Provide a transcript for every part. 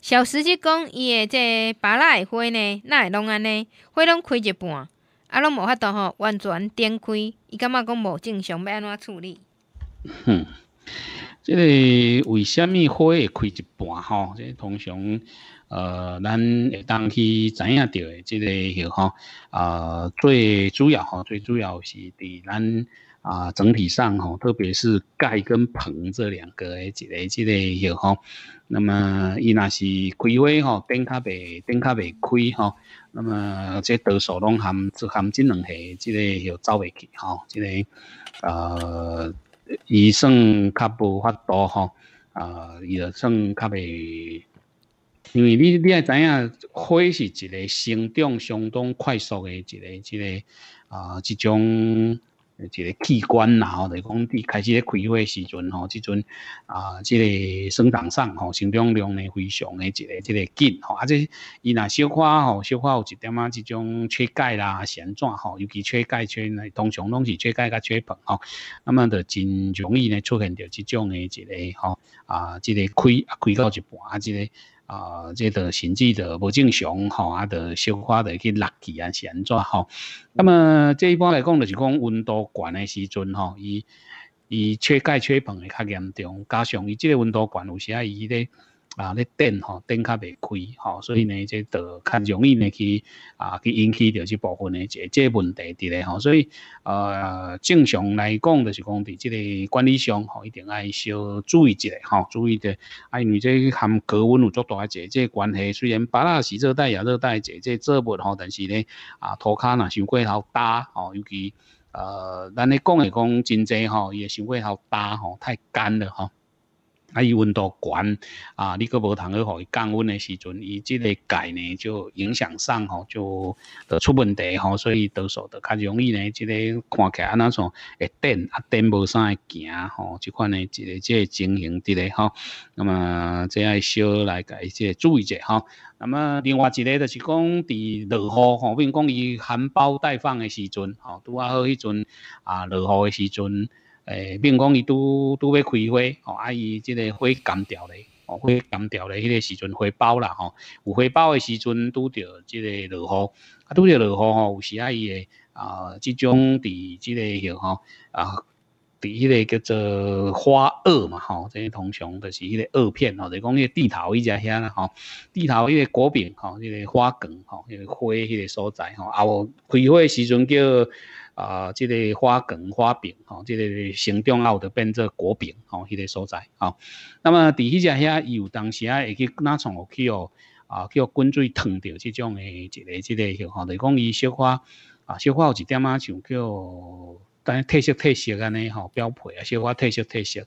小司机讲，伊的这バ拉的花呢，哪会拢安尼？花拢开一半，啊，拢无法度吼，完全展开。伊感觉讲无正常？要安怎处理？哼，这个为什么花会开一半吼？这通常呃，咱会当去知影到的这个吼，啊，最主要吼，最主要是伫咱。啊，整体上吼，特别是钙跟硼这两个，诶，一个一个要吼。那么伊若是开花吼，顶卡袂顶卡袂开吼。那么这多数拢含只含这两下，即个要走袂去吼，即个呃，伊算较无法多吼，啊，伊也算较袂。因为你你也知影，花是一个生长相当快速的，一个一个啊，即种。一个器官呐，吼，就讲，开始咧开会时阵吼，即阵啊，这个生长上吼，生长量呢非常的一个，一个紧吼，啊，且伊若小花吼，小花有一点啊，这种缺钙啦、旋转吼，尤其缺钙缺呢，通常拢是缺钙甲缺硼吼，那么就真容易呢出现着这种的一个吼，啊，这个亏亏到一半，啊，这个。啊，即个甚至的无正常吼，啊，的消化的去拉气啊，安怎吼。那么，这一般来讲，就是讲温度悬诶时阵吼，伊伊缺钙缺硼会较严重，加上伊即个温度悬有时啊伊咧。啊，咧电吼灯较袂开吼，所以呢，这着较容易呢去啊去引起着一部分呢这这问题伫咧吼，所以呃正常来讲就是讲，伫即个管理上吼，一定爱小注意一下吼，注意着啊，因为这含高温有作一啊，这个关系虽然别个是热带亚热带这个植物吼，但是呢啊涂骹若伤过好干吼，尤其呃咱咧讲来讲真济吼，伊也伤过好干吼，太干了吼。啊，伊温度悬啊，你佫无通去予伊降温的时阵，伊即个钙呢就影响上吼，就出问题吼，所以多数着较容易呢，即个看起来安那种会电啊，电无啥会行吼，即款呢一个即个情形伫咧吼。那么这爱小来改，即注意者吼。那么另外一个就是讲，伫落雨吼，比如讲伊含苞待放的时阵吼，拄啊好迄阵啊落雨的时阵。诶，比如讲，伊拄拄要开花，哦，啊，伊即个花干掉咧，哦，花干掉咧，迄个时阵花苞啦，吼，有花苞诶时阵拄着即个落雨，啊，拄着落雨吼，有时啊，伊诶啊，即种伫即个许吼，啊，伫迄个叫做花萼嘛，吼，这些通常就是迄个萼片，吼，就讲迄个地头伊只遐啦，吼，地头迄个果柄，吼，迄个花梗，吼，迄个花迄个所在，吼，啊，我开花时阵叫。啊，即个花梗、花柄吼，即个状长有的变做果柄吼，迄个所在吼。那么伫迄只遐伊有当时啊，会去拿创去哦啊，叫滚水烫着即种诶，一个、即个吼，就讲伊小花啊，小花有一点啊，像叫等特色、特色安尼吼标配啊，小花特色、特色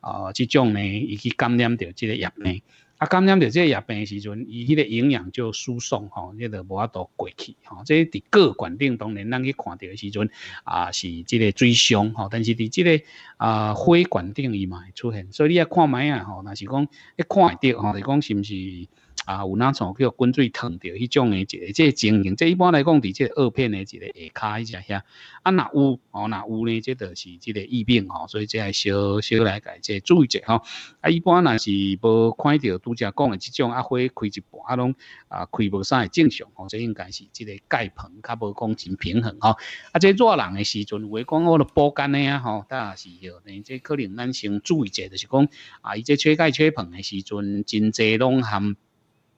啊，即种呢，伊去感染着即个叶呢。啊，感染到这疫病的时阵，伊迄个营养就输送吼，迄个无阿度过去吼。这伫各管顶，当然咱去看着的时阵啊，是即个最凶吼。但是伫即个啊，血管顶伊嘛会出现，所以你要看麦啊吼，若是讲一看到吼，就讲是毋是？啊，有哪种叫滚水烫着迄种诶，即即情形，即一般来讲伫即个二片诶，一个下骹迄只遐。啊，若有哦，若有呢，即著是即个疫病哦，所以即系小小来改即注意者吼。啊，一般若是无看着拄则讲诶即种，啊，花开一半，啊，拢啊开无啥诶正常吼，即应该是即个盖棚较无讲真平衡吼。啊，即热人诶时阵，有诶讲我著补钙诶啊吼，但也是，但即可能咱先注意者，就是讲啊，伊即缺盖缺棚诶时阵，真侪拢含。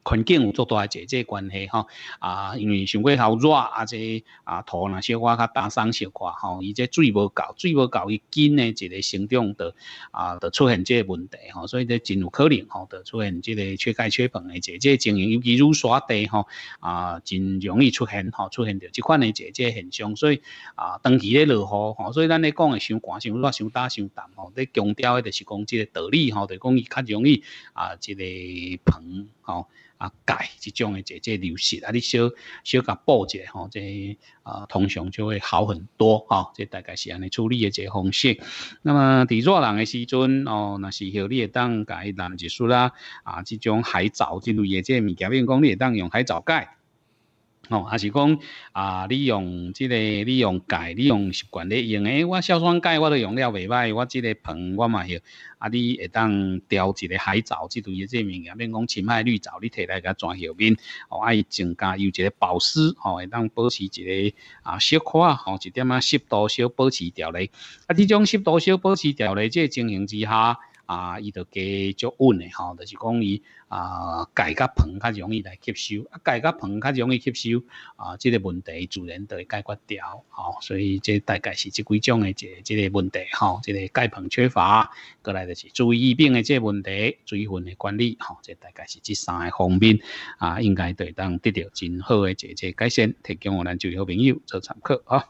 环境有足大个姐姐关系吼，啊，因为上过好热，啊，即，啊，土那小可较单伤小可吼，伊即水无够，水无够，伊根呢一个生长的啊，就出现即个问题吼，所以这真有可能吼，就出现即个缺钙缺硼个姐姐情形，尤其如沙地吼，啊，真容易出现吼，出现着即款个姐姐现象，所以，啊，长期咧落雨吼，所以咱咧讲的伤寒伤热伤打伤淡吼，咧强调的就是讲即个道理吼，就讲伊较容易啊，这个硼吼。啊，钙即种诶，即即流失，啊，你小小甲补者吼，即啊，通常就会好很多吼，即大概是安尼处理诶即方式。那么伫热人诶时阵哦，那是许你会当伊难吸束啦，啊，即种海藻之类诶，即物件如讲你会当用海藻钙。哦，还是讲啊，你用即个，你用钙，你用习惯咧用诶。我硝酸钙我都用了袂歹，我即个盆我嘛有。啊，你会当调一个海藻，即类诶，即物件，免讲深海绿藻，你摕来甲装后面，哦，爱增加有一个保湿，哦，会当保持一个啊小啊吼，一点啊湿度小保持调理。啊，即种湿度小保持调理，即情形之下。啊，伊就加足稳诶吼，就是讲伊啊钙甲硼较容易来吸收，啊钙甲硼较容易吸收，啊，即个问题自然著会解决掉，吼，所以这大概是即几种诶，即即个问题，吼，即个钙硼缺乏，过来就是注意病诶，即个问题，水分诶管理，吼，即大概是即三个方面，啊，应该都会当得到真好诶，一个改善，提供我就好朋友做参考啊。